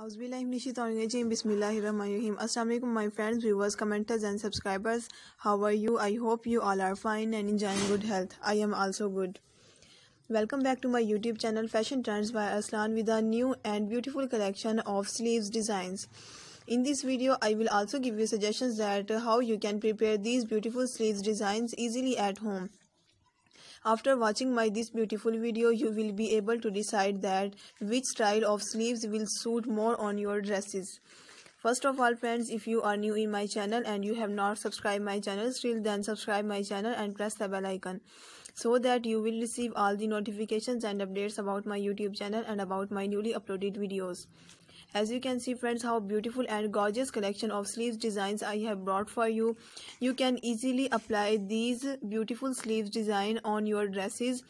Bismillahirrahmanirrahim. Assalamualaikum my friends, viewers, commenters and subscribers. How are you? I hope you all are fine and enjoying good health. I am also good. Welcome back to my YouTube channel Fashion Trends by Aslan with a new and beautiful collection of sleeves designs. In this video, I will also give you suggestions that how you can prepare these beautiful sleeves designs easily at home. After watching my this beautiful video, you will be able to decide that which style of sleeves will suit more on your dresses. First of all friends, if you are new in my channel and you have not subscribed my channel still then subscribe my channel and press the bell icon so that you will receive all the notifications and updates about my YouTube channel and about my newly uploaded videos as you can see friends how beautiful and gorgeous collection of sleeves designs i have brought for you you can easily apply these beautiful sleeves design on your dresses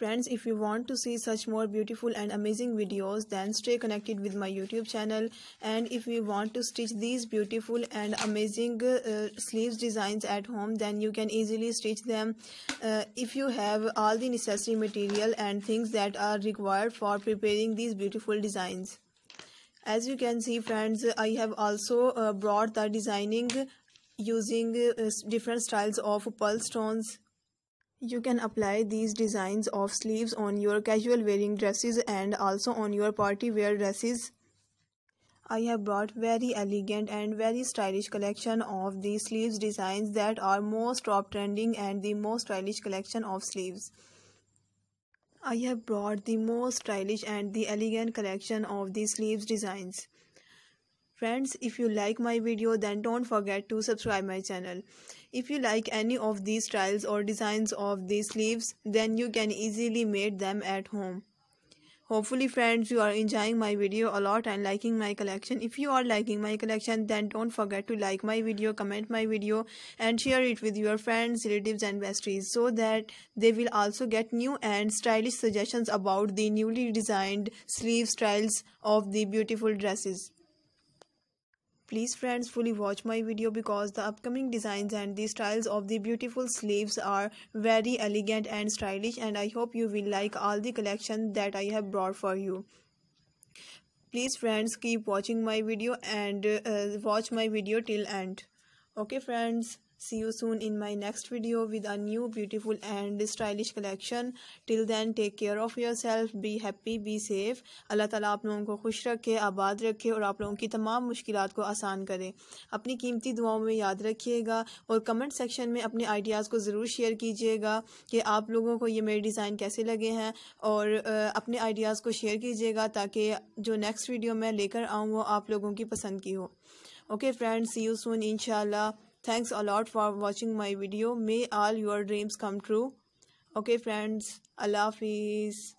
Friends, if you want to see such more beautiful and amazing videos, then stay connected with my YouTube channel. And if you want to stitch these beautiful and amazing uh, sleeves designs at home, then you can easily stitch them. Uh, if you have all the necessary material and things that are required for preparing these beautiful designs. As you can see friends, I have also uh, brought the designing using uh, different styles of pearl stones you can apply these designs of sleeves on your casual wearing dresses and also on your party wear dresses. I have brought very elegant and very stylish collection of the sleeves designs that are most top trending and the most stylish collection of sleeves. I have brought the most stylish and the elegant collection of the sleeves designs. Friends, if you like my video then don't forget to subscribe my channel. If you like any of these styles or designs of these sleeves then you can easily make them at home. Hopefully friends you are enjoying my video a lot and liking my collection. If you are liking my collection then don't forget to like my video, comment my video and share it with your friends, relatives and besties so that they will also get new and stylish suggestions about the newly designed sleeve styles of the beautiful dresses. Please friends fully watch my video because the upcoming designs and the styles of the beautiful sleeves are very elegant and stylish and I hope you will like all the collection that I have brought for you please friends keep watching my video and uh, watch my video till end okay friends See you soon in my next video with a new beautiful and stylish collection. Till then take care of yourself, be happy, be safe. अल्लाह ताला आप लोगों को खुश रखे आबाद रखे और आप लोगों की तमाम मुश्किल को आसान करें अपनी कीमती दुआओं में याद रखिएगा और कमेंट सेक्शन में अपने आइडियाज़ को ज़रूर शेयर कीजिएगा कि आप लोगों को ये मेरे डिज़ाइन कैसे लगे हैं और अपने आइडियाज़ को शेयर कीजिएगा ताकि जो नेक्स्ट वीडियो मैं लेकर आऊँ वो आप लोगों की पसंद की हो okay friends see you soon इंशाल्लाह thanks a lot for watching my video may all your dreams come true okay friends allah peace